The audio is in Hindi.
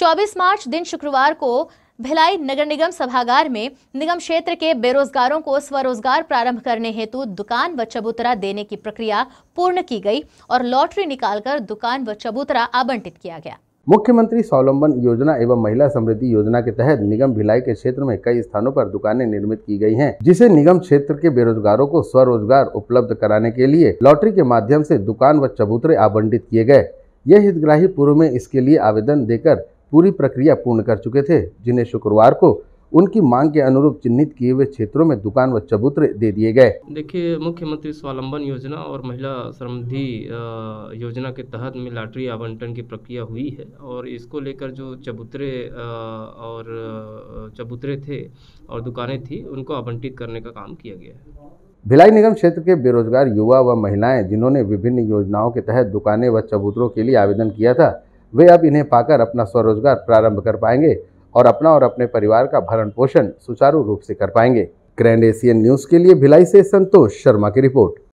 24 मार्च दिन शुक्रवार को भिलाई नगर निगम सभागार में निगम क्षेत्र के बेरोजगारों को स्वरोजगार प्रारंभ करने हेतु दुकान व चबूतरा देने की प्रक्रिया पूर्ण की गई और लॉटरी निकालकर दुकान व चबूतरा आवंटित किया गया मुख्यमंत्री स्वावलंबन योजना एवं महिला समृद्धि योजना के तहत निगम भिलाई के क्षेत्र में कई स्थानों पर दुकानें निर्मित की गई हैं, जिसे निगम क्षेत्र के बेरोजगारों को स्वरोजगार उपलब्ध कराने के लिए लॉटरी के माध्यम से दुकान व चबूतरे आवंटित किए गए यह हितग्राही पूर्व में इसके लिए आवेदन देकर पूरी प्रक्रिया पूर्ण कर चुके थे जिन्हें शुक्रवार को उनकी मांग के अनुरूप चिन्हित किए हुए क्षेत्रों में दुकान व चबूतरे दे दिए गए देखिए मुख्यमंत्री स्वावलंबन योजना और महिला समृद्धि योजना के तहत में लॉटरी आवंटन की प्रक्रिया हुई है और इसको लेकर जो चबूतरे और चबूतरे थे और दुकानें थी उनको आवंटित करने का काम किया गया है भिलाई निगम क्षेत्र के बेरोजगार युवा व महिलाएं जिन्होंने विभिन्न योजनाओं के तहत दुकानें व चबूतरों के लिए आवेदन किया था वे अब इन्हें पाकर अपना स्वरोजगार प्रारंभ कर पाएंगे और अपना और अपने परिवार का भरण पोषण सुचारू रूप से कर पाएंगे ग्रैंड एशियन न्यूज के लिए भिलाई से संतोष शर्मा की रिपोर्ट